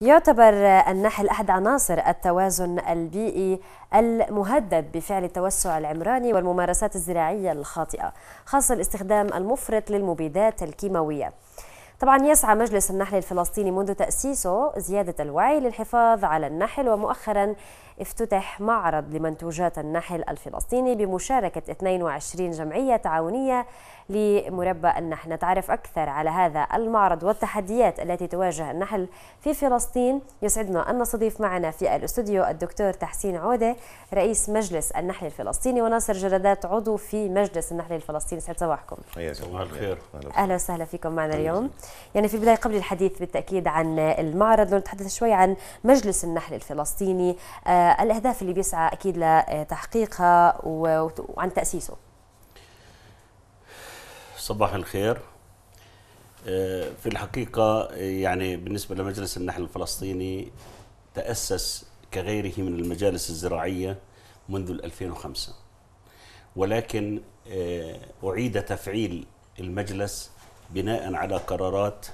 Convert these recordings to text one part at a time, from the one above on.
يعتبر النحل أحد عناصر التوازن البيئي المهدد بفعل التوسع العمراني والممارسات الزراعية الخاطئة خاصة الاستخدام المفرط للمبيدات الكيماوية طبعا يسعى مجلس النحل الفلسطيني منذ تأسيسه زيادة الوعي للحفاظ على النحل ومؤخرا افتتح معرض لمنتوجات النحل الفلسطيني بمشاركة 22 جمعية تعاونية لمربى النحل نتعرف أكثر على هذا المعرض والتحديات التي تواجه النحل في فلسطين يسعدنا أن نستضيف معنا في الاستوديو الدكتور تحسين عودة رئيس مجلس النحل الفلسطيني وناصر جلدات عضو في مجلس النحل الفلسطيني سعد صباحكم الخير أهلا وسهلا فيكم معنا اليوم يعني في بداية قبل الحديث بالتأكيد عن المعرض نتحدث شوي عن مجلس النحل الفلسطيني آه الأهداف اللي بيسعى أكيد لتحقيقها وعن تأسيسه صباح الخير آه، في الحقيقة يعني بالنسبة لمجلس النحل الفلسطيني تأسس كغيره من المجالس الزراعية منذ 2005 ولكن آه، أعيد تفعيل المجلس بناء على قرارات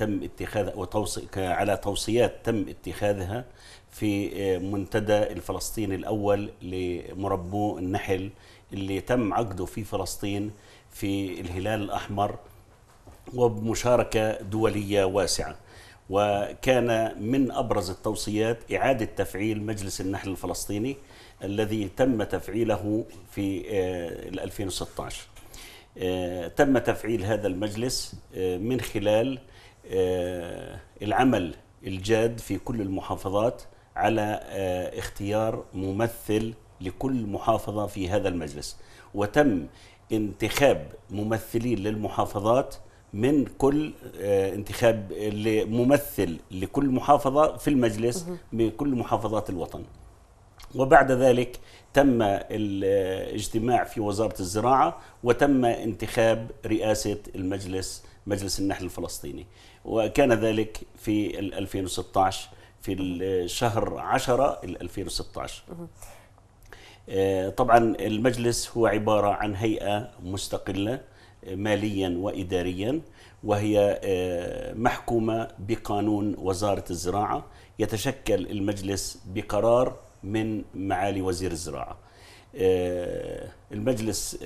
تم اتخاذ وتوصي على توصيات تم اتخاذها في آه، منتدى الفلسطيني الأول لمربو النحل اللي تم عقده في فلسطين في الهلال الأحمر وبمشاركة دولية واسعة وكان من أبرز التوصيات إعادة تفعيل مجلس النحل الفلسطيني الذي تم تفعيله في 2016 آه، آه، تم تفعيل هذا المجلس من خلال آه، العمل الجاد في كل المحافظات على آه، اختيار ممثل لكل محافظة في هذا المجلس وتم انتخاب ممثلين للمحافظات من كل آه، انتخاب ممثل لكل محافظة في المجلس من كل محافظات الوطن وبعد ذلك تم الاجتماع في وزارة الزراعة وتم انتخاب رئاسة المجلس مجلس النحل الفلسطيني وكان ذلك في 2016 في الشهر 10 2016 طبعا المجلس هو عبارة عن هيئة مستقلة آه، ماليا وإداريا وهي آه، محكومة بقانون وزارة الزراعة يتشكل المجلس بقرار من معالي وزير الزراعة آه، المجلس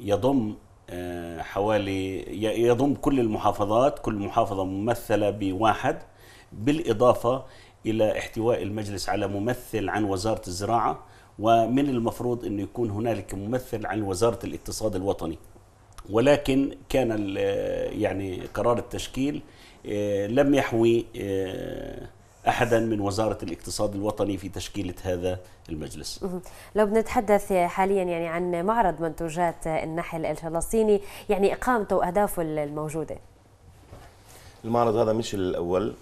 يضم آه، حوالي يضم كل المحافظات كل محافظة ممثلة بواحد بالإضافة إلى احتواء المجلس على ممثل عن وزارة الزراعة ومن المفروض أن يكون هنالك ممثل عن وزارة الاقتصاد الوطني ولكن كان يعني قرار التشكيل آه، لم يحوي آه، احدا من وزاره الاقتصاد الوطني في تشكيله هذا المجلس. لو بنتحدث حاليا يعني عن معرض منتوجات النحل الفلسطيني، يعني اقامته واهدافه الموجوده. المعرض هذا مش الاول،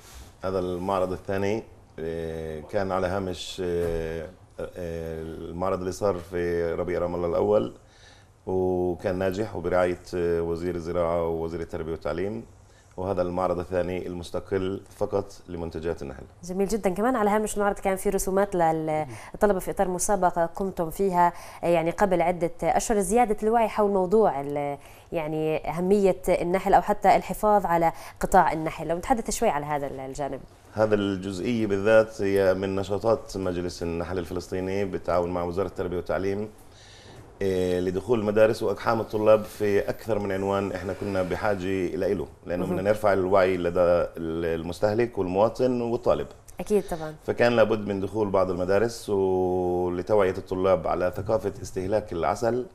هذا المعرض الثاني آه، كان على هامش آه، آه، المعرض اللي صار في ربيع رام الله الاول وكان ناجح وبرعايه وزير الزراعه ووزير التربيه والتعليم وهذا المعرض الثاني المستقل فقط لمنتجات النحل جميل جدا كمان على هامش المعرض كان في رسومات للطلبة في إطار مسابقة قمتم فيها يعني قبل عدة أشهر زيادة الوعي حول موضوع يعني أهمية النحل أو حتى الحفاظ على قطاع النحل لو نتحدث شوي على هذا الجانب هذا الجزئية بالذات هي من نشاطات مجلس النحل الفلسطيني بالتعاون مع وزارة التربية والتعليم إيه، لدخول المدارس واقحام الطلاب في اكثر من عنوان احنا كنا بحاجه له لانه بدنا نرفع الوعي لدى المستهلك والمواطن والطالب اكيد طبعا فكان لابد من دخول بعض المدارس ولتوعيه الطلاب على ثقافه استهلاك العسل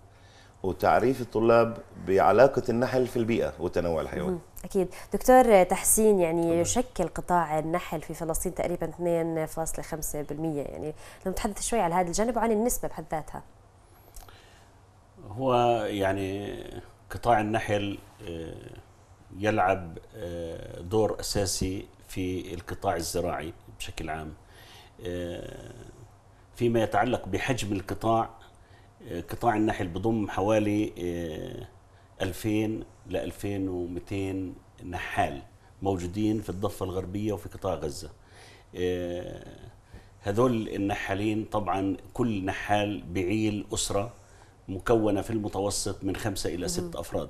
وتعريف الطلاب بعلاقة النحل في البيئة والتنوع الحيوي أكيد دكتور تحسين يعني طبعا. يشكل قطاع النحل في فلسطين تقريبا 2.5% يعني لو نتحدث شوي على هذا الجانب وعن النسبة بحد ذاتها هو يعني قطاع النحل آه، يلعب آه، دور اساسي في القطاع الزراعي بشكل عام آه، فيما يتعلق بحجم القطاع قطاع النحل بضم حوالي 2000 ل 2200 نحال موجودين في الضفة الغربية وفي قطاع غزة هذول النحالين طبعا كل نحال بعيل أسرة مكونة في المتوسط من خمسة إلى ست أفراد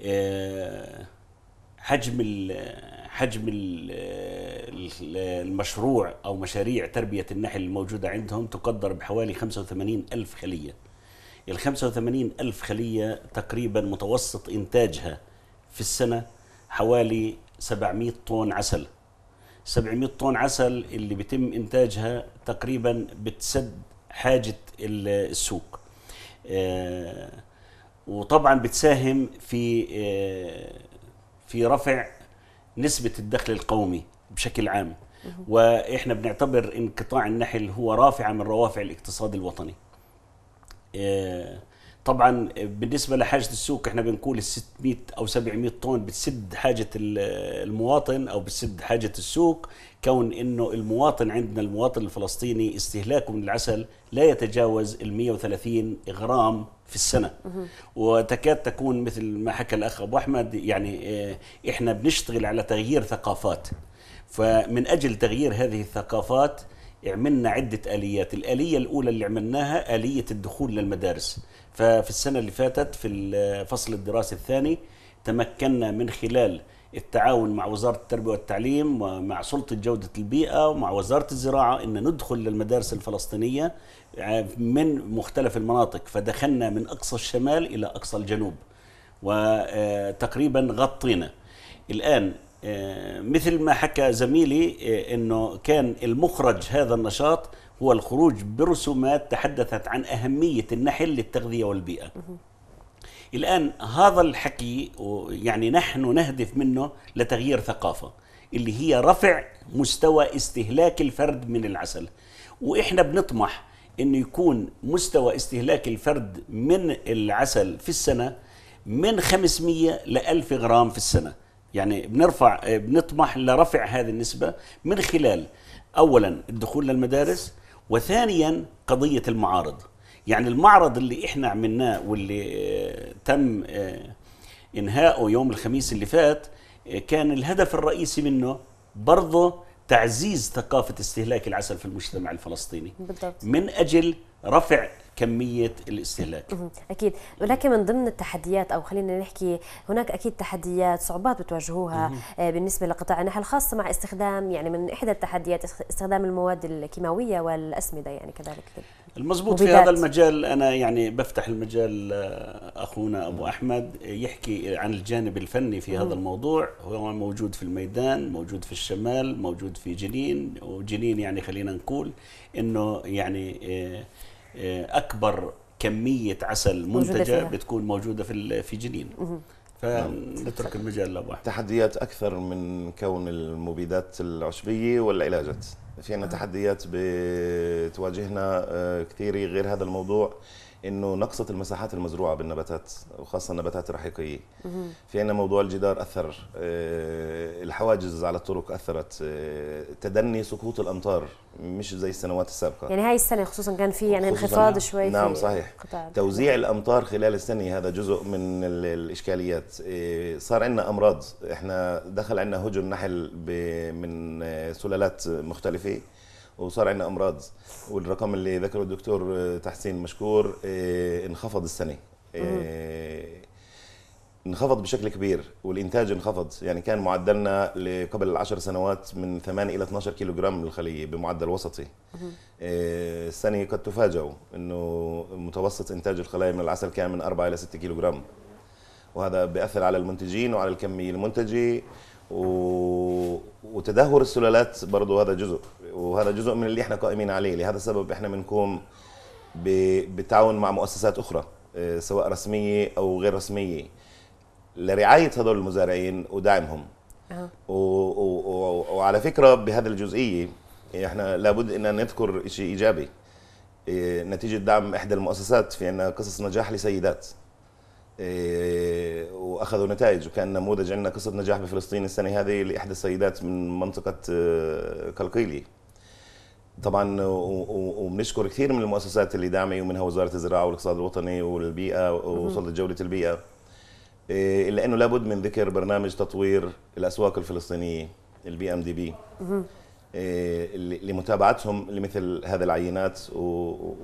آه، حجم حجم المشروع أو مشاريع تربية النحل الموجودة عندهم تقدر بحوالي 85 ألف خلية ال 85 ألف خلية تقريبا متوسط إنتاجها في السنة حوالي 700 طن عسل 700 طن عسل اللي بيتم إنتاجها تقريبا بتسد حاجة السوق آه، وطبعا بتساهم في آه، في رفع نسبة الدخل القومي بشكل عام واحنا بنعتبر انقطاع النحل هو رافعة من روافع الاقتصاد الوطني آه، طبعا بالنسبه لحاجه السوق احنا بنقول ال 600 او 700 طن بتسد حاجه المواطن او بتسد حاجه السوق كون انه المواطن عندنا المواطن الفلسطيني استهلاكه من العسل لا يتجاوز ال 130 غرام في السنه وتكاد تكون مثل ما حكى الاخ ابو احمد يعني آه، احنا بنشتغل على تغيير ثقافات فمن اجل تغيير هذه الثقافات عملنا عدة آليات الآلية الأولى اللي عملناها آلية الدخول للمدارس ففي السنة اللي فاتت في الفصل الدراسي الثاني تمكنا من خلال التعاون مع وزارة التربية والتعليم ومع سلطة جودة البيئة ومع وزارة الزراعة أن ندخل للمدارس الفلسطينية آه، من مختلف المناطق فدخلنا من أقصى الشمال إلى أقصى الجنوب وتقريبا غطينا الآن آه، مثل ما حكى زميلي آه، انه كان المخرج هذا النشاط هو الخروج برسومات تحدثت عن اهميه النحل للتغذيه والبيئه. الان هذا الحكي يعني نحن نهدف منه لتغيير ثقافه اللي هي رفع مستوى استهلاك الفرد من العسل. واحنا بنطمح انه يكون مستوى استهلاك الفرد من العسل في السنه من 500 ل 1000 غرام في السنه. يعني بنرفع بنطمح لرفع هذه النسبة من خلال أولا الدخول للمدارس وثانيا قضية المعارض يعني المعرض اللي احنا عملناه واللي آه، تم آه، انهائه يوم الخميس اللي فات آه، كان الهدف الرئيسي منه برضه تعزيز ثقافة استهلاك العسل في المجتمع الفلسطيني بالضبط. من أجل رفع كمية الاستهلاك أكيد ولكن من ضمن التحديات أو خلينا نحكي هناك أكيد تحديات صعوبات بتواجهوها آه، بالنسبة لقطاع النحل خاصة مع استخدام يعني من إحدى التحديات استخدام المواد الكيماوية والأسمدة يعني كذلك المضبوط في هذا المجال أنا يعني بفتح المجال أخونا أبو أحمد يحكي عن الجانب الفني في هذا الموضوع هو موجود في الميدان موجود في الشمال موجود في جنين وجنين يعني خلينا نقول أنه يعني إيه آه، اكبر كميه عسل منتجه بتكون موجوده في في جنين فنترك نعم. المجال لابو تحديات اكثر من كون المبيدات العشبيه والعلاجات في عندنا نعم. تحديات بتواجهنا آه، كثيره غير هذا الموضوع انه نقصت المساحات المزروعه بالنباتات وخاصه النباتات الرحيقيه في عندنا موضوع الجدار اثر آه، الحواجز على الطرق اثرت آه، تدني سقوط الامطار مش زي السنوات السابقه يعني هاي السنه خصوصا كان في يعني انخفاض نعم. شوي نعم صحيح قطاع. توزيع الامطار خلال السنه هذا جزء من الاشكاليات آه، صار عندنا امراض احنا دخل عندنا هجن نحل من سلالات مختلفه وصار عندنا امراض والرقم اللي ذكره الدكتور آه، تحسين مشكور آه، انخفض السنه آه، انخفض بشكل كبير والانتاج انخفض يعني كان معدلنا قبل 10 سنوات من 8 الى 12 كيلو جرام للخليه بمعدل وسطي السنه قد تفاجئوا انه متوسط انتاج الخلايا من العسل كان من 4 الى 6 كيلو جرام وهذا بياثر على المنتجين وعلى الكميه المنتجه و... وتدهور السلالات برضه هذا جزء وهذا جزء من اللي احنا قائمين عليه لهذا السبب احنا بنقوم بالتعاون مع مؤسسات اخرى آه، سواء رسميه او غير رسميه لرعايه هذول المزارعين ودعمهم أه. وعلى فكره بهذه الجزئيه احنا لابد ان نذكر شيء ايجابي آه، نتيجه دعم احدى المؤسسات في عندنا قصص نجاح لسيدات آه، واخذوا نتائج وكان نموذج عندنا قصه نجاح بفلسطين السنه هذه لاحدى السيدات من منطقه كالقيلي طبعا وبنشكر كثير من المؤسسات اللي داعمه ومنها وزاره الزراعه والاقتصاد الوطني والبيئه ووصلت جوله البيئه إيه، الا انه لابد من ذكر برنامج تطوير الاسواق الفلسطينيه البي إيه، ام دي بي لمتابعتهم لمثل هذه العينات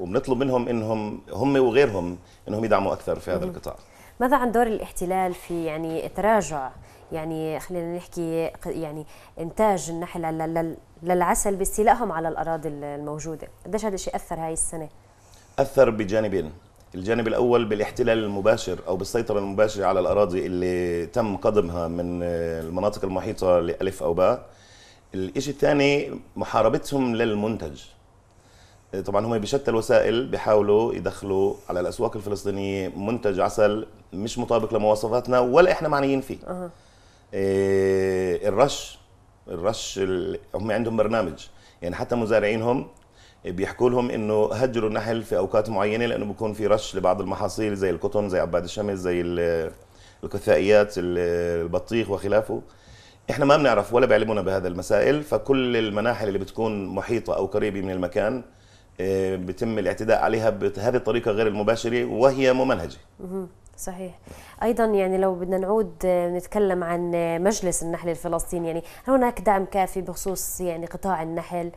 وبنطلب منهم انهم هم وغيرهم انهم يدعموا اكثر في هذا القطاع ماذا عن دور الاحتلال في يعني تراجع يعني خلينا نحكي يعني انتاج النحل للعسل باستيلائهم على الاراضي الموجوده قديش هذا الشيء اثر هاي السنه اثر بجانبين الجانب الاول بالاحتلال المباشر او بالسيطره المباشره على الاراضي اللي تم قضمها من المناطق المحيطه لالف او باء الشيء الثاني محاربتهم للمنتج طبعا هم بشتى الوسائل بيحاولوا يدخلوا على الاسواق الفلسطينيه منتج عسل مش مطابق لمواصفاتنا ولا احنا معنيين فيه أه. آه، الرش الرش هم عندهم برنامج يعني حتى مزارعينهم بيحكوا لهم انه هجروا النحل في اوقات معينه لانه بيكون في رش لبعض المحاصيل زي القطن زي عباد الشمس زي الكثائيات البطيخ وخلافه احنا ما بنعرف ولا بيعلمونا بهذا المسائل فكل المناحل اللي بتكون محيطه او قريبه من المكان آه، بتم الاعتداء عليها بهذه الطريقه غير المباشره وهي ممنهجه صحيح ايضا يعني لو بدنا نعود آه، نتكلم عن آه، مجلس النحل الفلسطيني يعني هل هناك دعم كافي بخصوص يعني قطاع النحل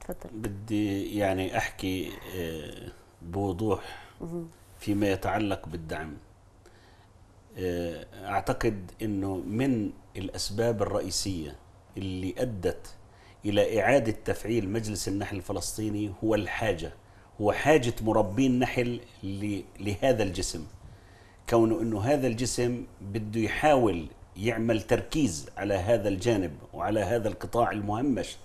تفضل بدي يعني احكي آه، بوضوح فيما يتعلق بالدعم اعتقد انه من الاسباب الرئيسيه اللي ادت الى اعاده تفعيل مجلس النحل الفلسطيني هو الحاجه وحاجة مربين نحل لهذا الجسم كونه أنه هذا الجسم بده يحاول يعمل تركيز على هذا الجانب وعلى هذا القطاع المهمش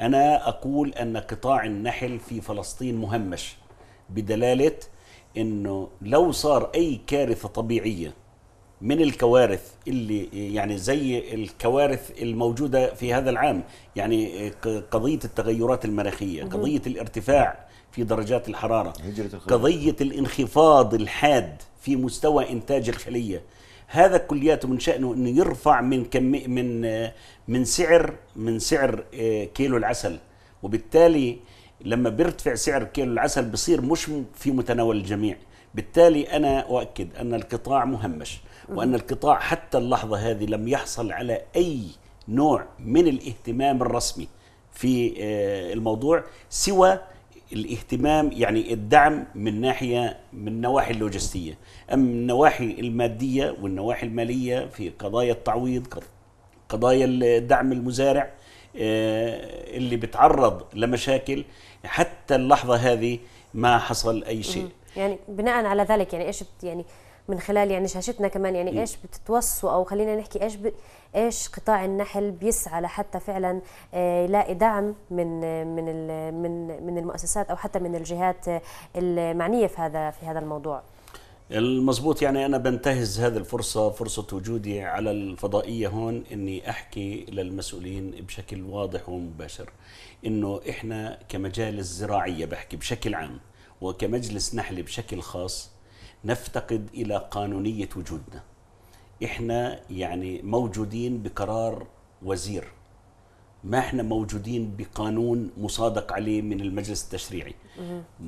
أنا أقول أن قطاع النحل في فلسطين مهمش بدلالة أنه لو صار أي كارثة طبيعية من الكوارث اللي يعني زي الكوارث الموجودة في هذا العام يعني قضية التغيرات المناخية قضية الارتفاع في درجات الحرارة قضية الانخفاض الحاد في مستوى إنتاج الخلية هذا كلياته من شأنه أنه يرفع من كم من آه، من سعر من سعر آه، كيلو العسل وبالتالي لما بيرتفع سعر كيلو العسل بصير مش في متناول الجميع بالتالي أنا أؤكد أن القطاع مهمش وأن القطاع حتى اللحظة هذه لم يحصل على أي نوع من الاهتمام الرسمي في آه، الموضوع سوى الاهتمام يعني الدعم من ناحيه من النواحي اللوجستيه اما من النواحي الماديه والنواحي الماليه في قضايا التعويض قضايا الدعم المزارع آه، اللي بتعرض لمشاكل حتى اللحظه هذه ما حصل اي شيء يعني بناء على ذلك يعني ايش يعني من خلال يعني شاشتنا كمان يعني إيه. ايش بتتوصوا او خلينا نحكي ايش ب... ايش قطاع النحل بيسعى لحتى فعلا آه، يلاقي دعم من من من من المؤسسات او حتى من الجهات المعنيه في هذا في هذا الموضوع المضبوط يعني أنا بنتهز هذه الفرصة فرصة وجودي على الفضائية هون أني أحكي للمسؤولين بشكل واضح ومباشر أنه إحنا كمجالس زراعية بحكي بشكل عام وكمجلس نحل بشكل خاص نفتقد الى قانونيه وجودنا احنا يعني موجودين بقرار وزير ما احنا موجودين بقانون مصادق عليه من المجلس التشريعي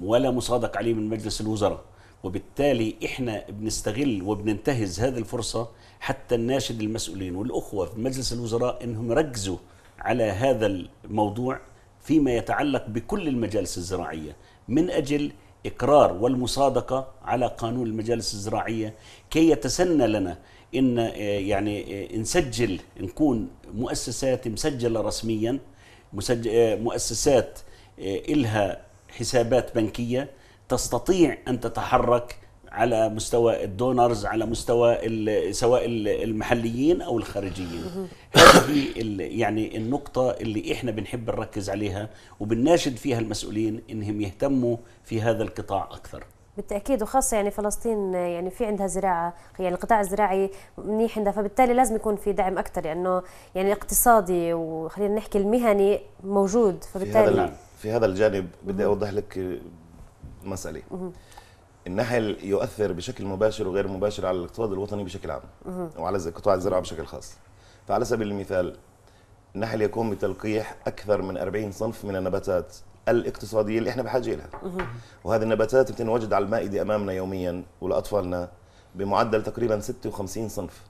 ولا مصادق عليه من مجلس الوزراء وبالتالي احنا بنستغل وبننتهز هذه الفرصه حتى الناشد المسؤولين والاخوه في مجلس الوزراء انهم ركزوا على هذا الموضوع فيما يتعلق بكل المجالس الزراعيه من اجل الإقرار والمصادقة على قانون المجالس الزراعية كي يتسنى لنا إن آه، يعني آه، نسجل نكون مؤسسات مسجلة رسميا آه، مؤسسات إلها حسابات بنكية تستطيع أن تتحرك على مستوى الدونرز على مستوى سواء المحليين او الخارجيين هذه يعني النقطه اللي احنا بنحب نركز عليها وبنناشد فيها المسؤولين انهم يهتموا في هذا القطاع اكثر بالتاكيد وخاصه يعني فلسطين يعني في عندها زراعه يعني القطاع الزراعي منيح عندها فبالتالي لازم يكون في دعم اكثر لانه يعني, يعني اقتصادي وخلينا نحكي المهني موجود فبالتالي في هذا, في هذا الجانب بدي اوضح لك مساله النحل يؤثر بشكل مباشر وغير مباشر على الاقتصاد الوطني بشكل عام وعلى قطاع الزراعه بشكل خاص فعلى سبيل المثال النحل يقوم بتلقيح اكثر من 40 صنف من النباتات الاقتصاديه اللي احنا بحاجه لها وهذه النباتات بتنوجد على المائده امامنا يوميا ولاطفالنا بمعدل تقريبا 56 صنف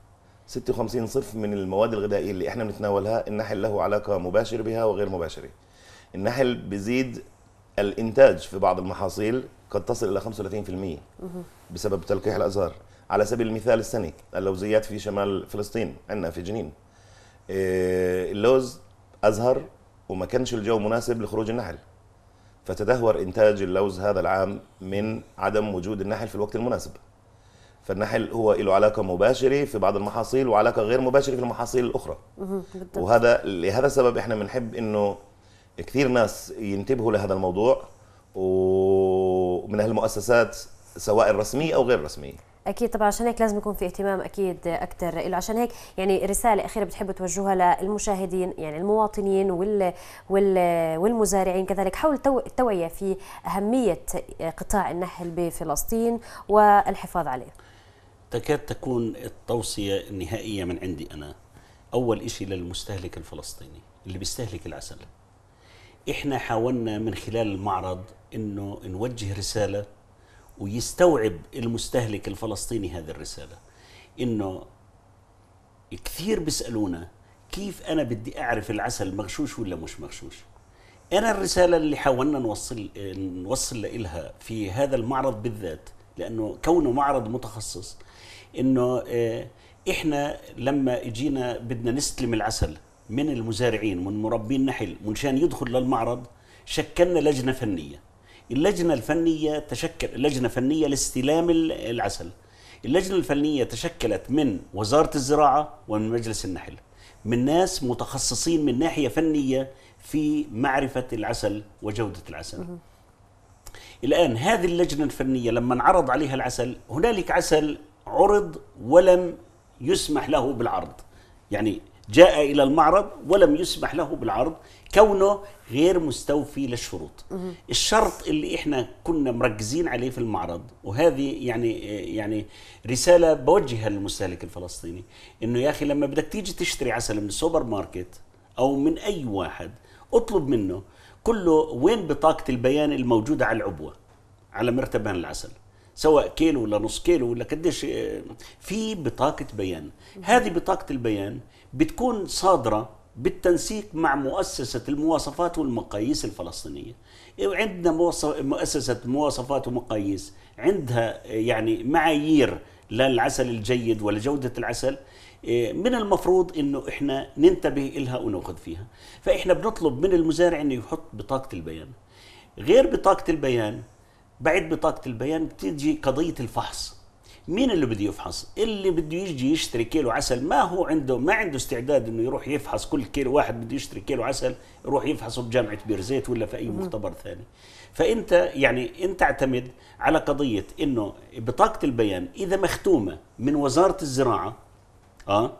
56 صنف من المواد الغذائيه اللي احنا بنتناولها النحل له علاقه مباشره بها وغير مباشره النحل بزيد الانتاج في بعض المحاصيل قد تصل إلى 35% بسبب تلقيح الأزهار على سبيل المثال السنة اللوزيات في شمال فلسطين عندنا في جنين إيه، اللوز أزهر وما كانش الجو مناسب لخروج النحل فتدهور إنتاج اللوز هذا العام من عدم وجود النحل في الوقت المناسب فالنحل هو له علاقة مباشرة في بعض المحاصيل وعلاقة غير مباشرة في المحاصيل الأخرى وهذا لهذا السبب إحنا بنحب إنه كثير ناس ينتبهوا لهذا الموضوع ومن هالمؤسسات سواء الرسميه او غير رسميه اكيد طبعا عشان هيك لازم يكون في اهتمام اكيد اكثر له عشان هيك يعني رساله اخيره بتحبوا توجهوها للمشاهدين يعني المواطنين وال وال والمزارعين كذلك حول التوعيه في اهميه قطاع النحل بفلسطين والحفاظ عليه تكاد تكون التوصيه النهائيه من عندي انا اول شيء للمستهلك الفلسطيني اللي بيستهلك العسل احنا حاولنا من خلال المعرض انه نوجه رساله ويستوعب المستهلك الفلسطيني هذه الرساله انه كثير بيسالونا كيف انا بدي اعرف العسل مغشوش ولا مش مغشوش انا الرساله اللي حاولنا نوصل نوصل لها في هذا المعرض بالذات لانه كونه معرض متخصص انه احنا لما اجينا بدنا نستلم العسل من المزارعين من مربي النحل منشان يدخل للمعرض شكلنا لجنة فنية اللجنة الفنية تشكل لجنة فنية لاستلام العسل اللجنة الفنية تشكلت من وزارة الزراعة ومن مجلس النحل من ناس متخصصين من ناحية فنية في معرفة العسل وجودة العسل الآن هذه اللجنة الفنية لما انعرض عليها العسل هنالك عسل عرض ولم يسمح له بالعرض يعني جاء إلى المعرض ولم يسمح له بالعرض كونه غير مستوفي للشروط الشرط اللي احنا كنا مركزين عليه في المعرض وهذه يعني يعني رسالة بوجهها للمستهلك الفلسطيني انه يا اخي لما بدك تيجي تشتري عسل من السوبر ماركت او من اي واحد اطلب منه كله وين بطاقة البيان الموجودة على العبوة على مرتبان العسل سواء كيلو ولا نص كيلو ولا قديش في بطاقة بيان هذه بطاقة البيان بتكون صادرة بالتنسيق مع مؤسسة المواصفات والمقاييس الفلسطينية عندنا مؤسسة مواصفات ومقاييس عندها يعني معايير للعسل الجيد ولجودة العسل إيه، من المفروض انه احنا ننتبه إلها وناخذ فيها فاحنا بنطلب من المزارع انه يحط بطاقة البيان غير بطاقة البيان بعد بطاقة البيان بتيجي قضية الفحص مين اللي بده يفحص اللي بده يجي يشتري كيلو عسل ما هو عنده ما عنده استعداد انه يروح يفحص كل كيلو واحد بده يشتري كيلو عسل يروح يفحصه بجامعه بيرزيت ولا في اي مختبر ثاني فانت يعني انت تعتمد على قضيه انه بطاقه البيان اذا مختومه من وزاره الزراعه اه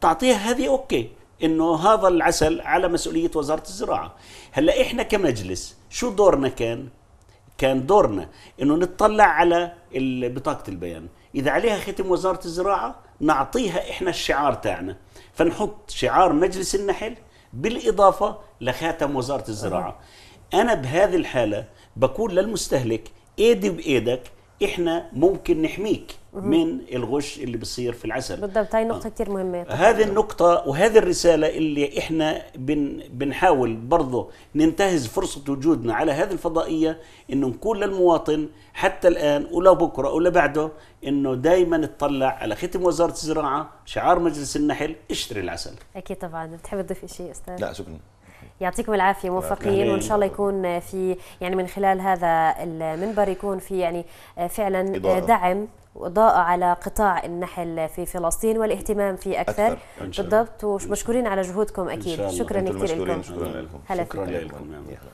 تعطيها هذه اوكي انه هذا العسل على مسؤوليه وزاره الزراعه هلا احنا كمجلس شو دورنا كان كان دورنا انه نطلع على بطاقه البيان اذا عليها ختم وزاره الزراعه نعطيها احنا الشعار تاعنا فنحط شعار مجلس النحل بالاضافه لخاتم وزاره الزراعه انا بهذه الحاله بقول للمستهلك ايدي بايدك احنا ممكن نحميك من الغش اللي بيصير في العسل بالضبط هاي نقطه آه. كثير مهمه هذه النقطه وهذه الرساله اللي احنا بن بنحاول برضه ننتهز فرصه وجودنا على هذه الفضائيه انه نقول للمواطن حتى الان ولا بكره ولا بعده انه دائما اطلع على ختم وزاره الزراعه شعار مجلس النحل اشتري العسل اكيد طبعا بتحب تضيف شيء استاذ لا شكرا يعطيكم العافيه موفقين وان شاء الله يكون في يعني من خلال هذا المنبر يكون في يعني آه، فعلا آه، إضاءة. دعم وإضاءة على قطاع النحل في فلسطين والاهتمام فيه أكثر, أكثر. بالضبط ومشكورين على جهودكم أكيد شكرا كثير لكم شكرا لكم هلا شكرا لكم